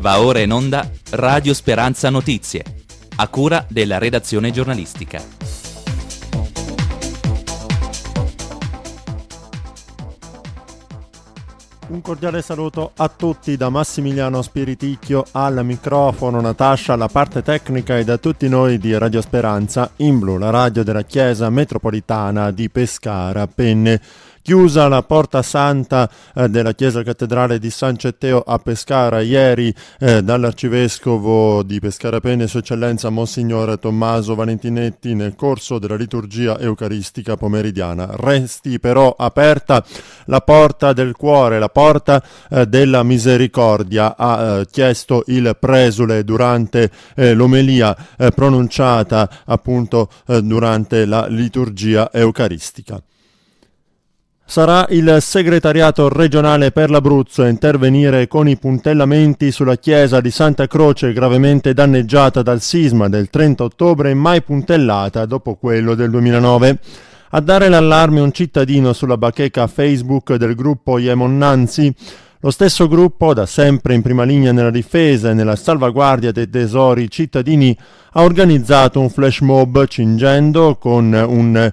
Va ora in onda Radio Speranza Notizie, a cura della redazione giornalistica. Un cordiale saluto a tutti da Massimiliano Spiriticchio al microfono, Natascia alla parte tecnica e da tutti noi di Radio Speranza in blu, la radio della Chiesa Metropolitana di Pescara Penne chiusa la porta santa eh, della chiesa cattedrale di San Cetteo a Pescara ieri eh, dall'arcivescovo di Pescara Pene, Sua Eccellenza Monsignore Tommaso Valentinetti nel corso della liturgia eucaristica pomeridiana. Resti però aperta la porta del cuore, la porta eh, della misericordia, ha eh, chiesto il presule durante eh, l'omelia eh, pronunciata appunto durante la liturgia eucaristica. Sarà il segretariato regionale per l'Abruzzo a intervenire con i puntellamenti sulla chiesa di Santa Croce gravemente danneggiata dal sisma del 30 ottobre e mai puntellata dopo quello del 2009. A dare l'allarme un cittadino sulla bacheca Facebook del gruppo Iemon Nanzi, lo stesso gruppo, da sempre in prima linea nella difesa e nella salvaguardia dei tesori cittadini, ha organizzato un flash mob cingendo con un eh,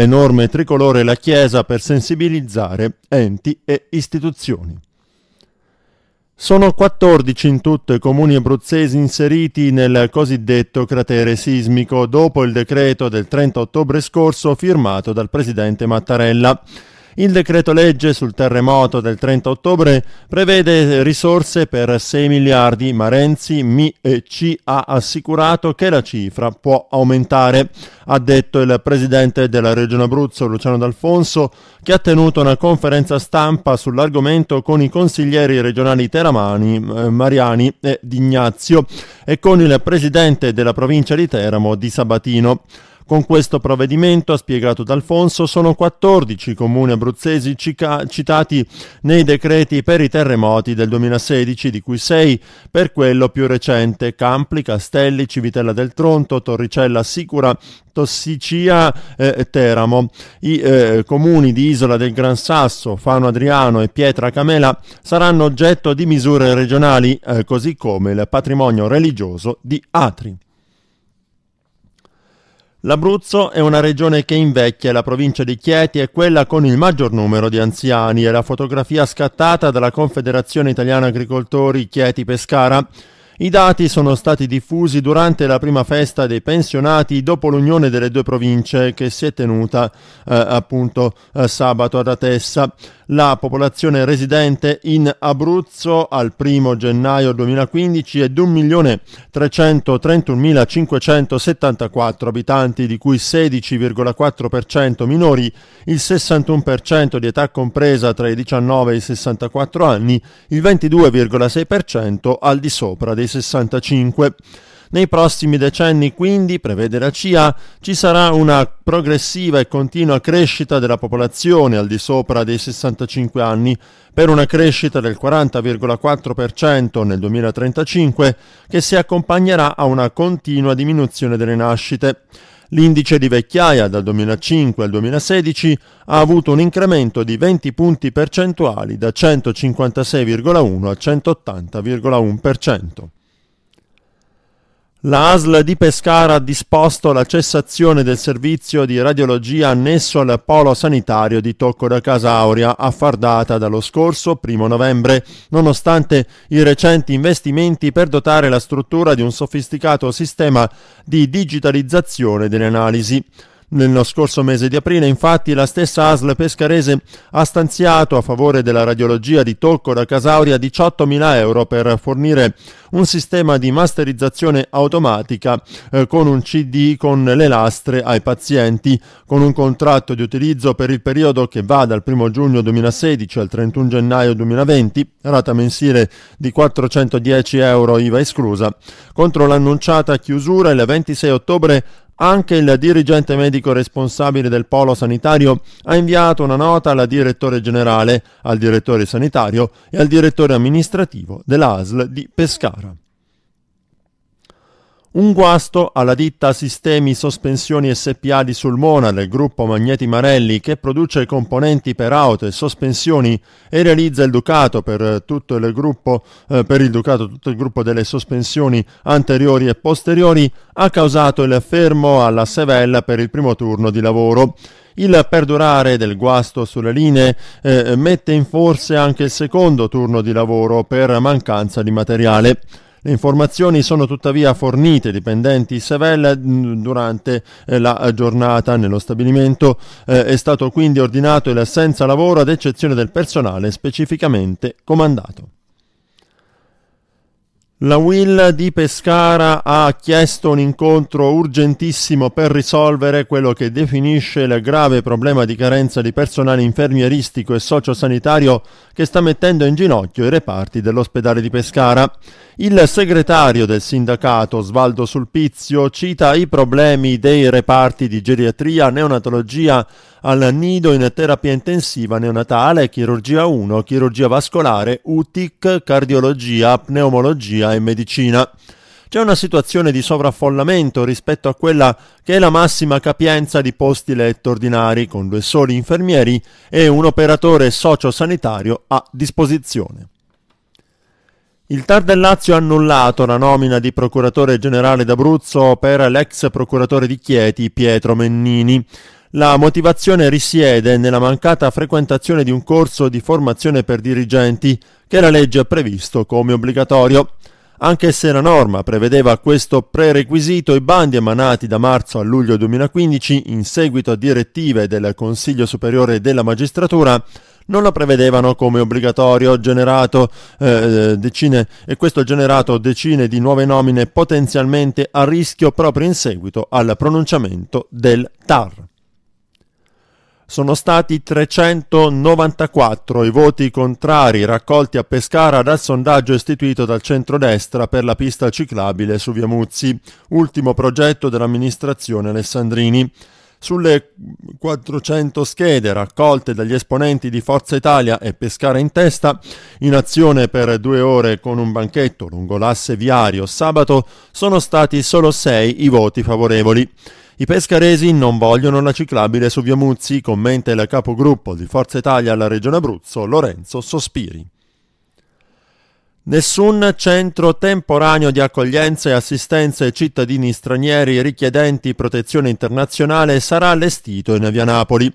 enorme tricolore la Chiesa per sensibilizzare enti e istituzioni. Sono 14 in tutto i comuni abruzzesi inseriti nel cosiddetto cratere sismico dopo il decreto del 30 ottobre scorso firmato dal presidente Mattarella. Il decreto legge sul terremoto del 30 ottobre prevede risorse per 6 miliardi, ma Renzi mi e ci ha assicurato che la cifra può aumentare, ha detto il presidente della Regione Abruzzo Luciano D'Alfonso, che ha tenuto una conferenza stampa sull'argomento con i consiglieri regionali Teramani, Mariani e D'Ignazio e con il presidente della provincia di Teramo di Sabatino. Con questo provvedimento, ha spiegato D'Alfonso, sono 14 comuni abruzzesi cica- citati nei decreti per i terremoti del 2016, di cui 6 per quello più recente, Campli, Castelli, Civitella del Tronto, Torricella, Sicura, Tossicia eh, e eh, Teramo. I eh, comuni di Isola del Gran Sasso, Fano Adriano e Pietra Camela saranno oggetto di misure regionali, eh, così come il patrimonio religioso di Atri. L'Abruzzo è una regione che invecchia, la provincia di Chieti è quella con il maggior numero di anziani e la fotografia scattata dalla Confederazione Italiana Agricoltori Chieti Pescara. I dati sono stati diffusi durante la prima festa dei pensionati dopo l'unione delle due province che si è tenuta eh, appunto eh, sabato ad Atessa. La popolazione residente in Abruzzo al 1 gennaio 2015 è di 1.331.574 abitanti, di cui 16,4% minori, il 61% di età compresa tra i 19 e i 64 anni, il 22,6% al di sopra dei 65. Nei prossimi decenni, quindi, prevede la CIA, ci sarà una progressiva e continua crescita della popolazione al di sopra dei 65 anni, per una crescita del 40,4% nel 2035, che si accompagnerà a una continua diminuzione delle nascite. L'indice di vecchiaia dal 2005 al 2016 ha avuto un incremento di 20 punti percentuali da 156,1 a 180,1%. La ASL di Pescara ha disposto la cessazione del servizio di radiologia annesso al polo sanitario di Tocco da Casauria, a affardata dallo scorso primo novembre, nonostante i recenti investimenti per dotare la struttura di un sofisticato sistema di digitalizzazione delle analisi. Nello scorso mese di aprile, infatti, la stessa ASL pescarese ha stanziato a favore della radiologia di tocco da Casauria 18.000 euro per fornire un sistema di masterizzazione automatica eh, con un CD con le lastre ai pazienti, con un contratto di utilizzo per il periodo che va dal 1 giugno 2016 al 31 gennaio 2020, rata mensile di 410 euro IVA esclusa, contro l'annunciata chiusura il 26 ottobre anche il dirigente medico responsabile del polo sanitario ha inviato una nota alla direttore generale, al direttore sanitario e al direttore amministrativo dell'ASL di Pescara. Un guasto alla ditta Sistemi Sospensioni SPA di Sulmona del gruppo Magneti Marelli che produce componenti per auto e sospensioni e realizza il Ducato per, eh, tutto il gruppo, eh, per il Ducato tutto il gruppo delle sospensioni anteriori e posteriori ha causato il fermo alla Sevella per il primo turno di lavoro. Il perdurare del guasto sulle linee eh, mette in forse anche il secondo turno di lavoro per mancanza di materiale. Le informazioni sono tuttavia fornite ai dipendenti Sevel mm, durante eh, la giornata nello stabilimento. Eh, è stato quindi ordinato l'assenza lavoro ad eccezione del personale specificamente comandato. La Will di Pescara ha chiesto un incontro urgentissimo per risolvere quello che definisce il grave problema di carenza di personale infermieristico e sociosanitario che sta mettendo in ginocchio i reparti dell'ospedale di Pescara. Il segretario del sindacato Osvaldo Sulpizio cita i problemi dei reparti di geriatria, neonatologia, al nido in terapia intensiva neonatale, chirurgia 1, chirurgia vascolare, UTIC, cardiologia, pneumologia sanità e medicina, c'è una situazione di sovraffollamento rispetto a quella che è la massima capienza di posti letto ordinari, con due soli infermieri e un operatore sociosanitario a disposizione. Il TAR del Lazio ha annullato la nomina di procuratore generale d'Abruzzo per l'ex procuratore di Chieti Pietro Mennini. La motivazione risiede nella mancata frequentazione di un corso di formazione per dirigenti che la legge ha previsto come obbligatorio. Anche se la norma prevedeva questo prerequisito, i bandi emanati da marzo a luglio 2015 in seguito a direttive del Consiglio Superiore della Magistratura non la prevedevano come obbligatorio, generato, eh, decine, e questo ha generato decine di nuove nomine potenzialmente a rischio proprio in seguito al pronunciamento del TAR sono stati 394 i voti contrari raccolti a Pescara dal sondaggio istituito dal centrodestra per la pista ciclabile su Via Muzzi, ultimo progetto dell'amministrazione Alessandrini. Sulle 400 schede raccolte dagli esponenti di Forza Italia e Pescara in testa, in azione per due ore con un banchetto lungo l'asse viario sabato, sono stati solo sei i voti favorevoli. I pescaresi non vogliono la ciclabile su Via Muzzi, commenta il capogruppo di Forza Italia alla Regione Abruzzo, Lorenzo Sospiri. Nessun centro temporaneo di accoglienza e assistenza ai cittadini stranieri richiedenti protezione internazionale sarà allestito in via Napoli.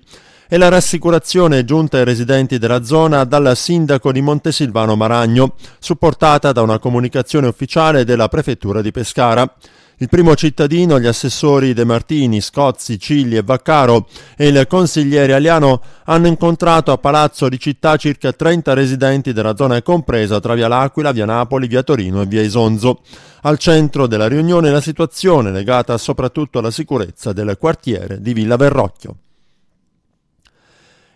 E la rassicurazione è giunta ai residenti della zona dal sindaco di Montesilvano Maragno, supportata da una comunicazione ufficiale della prefettura di Pescara. Il primo cittadino, gli assessori De Martini, Scozzi, Cigli e Vaccaro e il consigliere Aliano hanno incontrato a Palazzo di Città circa 30 residenti della zona compresa tra via L'Aquila, via Napoli, via Torino e via Isonzo. Al centro della riunione la situazione legata soprattutto alla sicurezza del quartiere di Villa Verrocchio.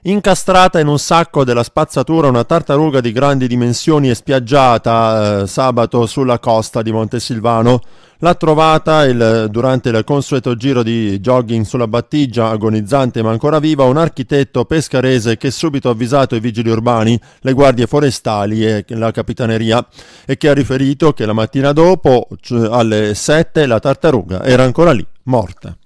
Incastrata in un sacco della spazzatura una tartaruga di grandi dimensioni e spiaggiata eh, sabato sulla costa di Montesilvano, l'ha trovata il, durante il consueto giro di jogging sulla battigia, agonizzante ma ancora viva, un architetto pescarese che subito ha avvisato i vigili urbani, le guardie forestali e la capitaneria e che ha riferito che la mattina dopo, cioè alle 7, la tartaruga era ancora lì, morta.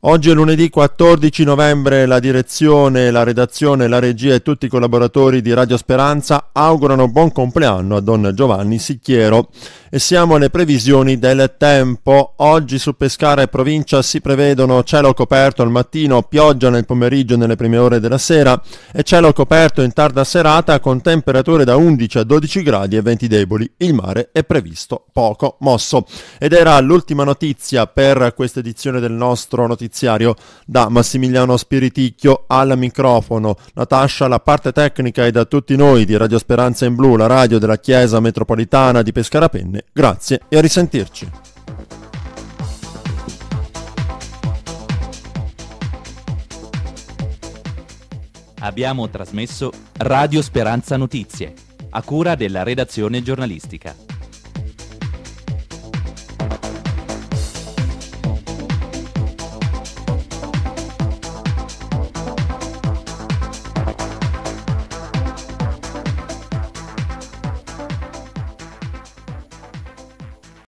Oggi è lunedì 14 novembre, la direzione, la redazione, la regia e tutti i collaboratori di Radio Speranza augurano buon compleanno a Don Giovanni Sicchiero. E siamo alle previsioni del tempo. Oggi su Pescara e provincia si prevedono cielo coperto al mattino, pioggia nel pomeriggio e nelle prime ore della sera e cielo coperto in tarda serata con temperature da 11 a 12 gradi e venti deboli. Il mare è previsto poco mosso. Ed era l'ultima notizia per questa edizione del nostro notiziario notiziario da Massimiliano Spiriticchio al microfono. Natascia, la parte tecnica e da tutti noi di Radio Speranza in Blu, la radio della Chiesa Metropolitana di Pescarapenne, grazie e a risentirci. abbiamo trasmesso Radio Speranza Notizie, a cura della redazione giornalistica.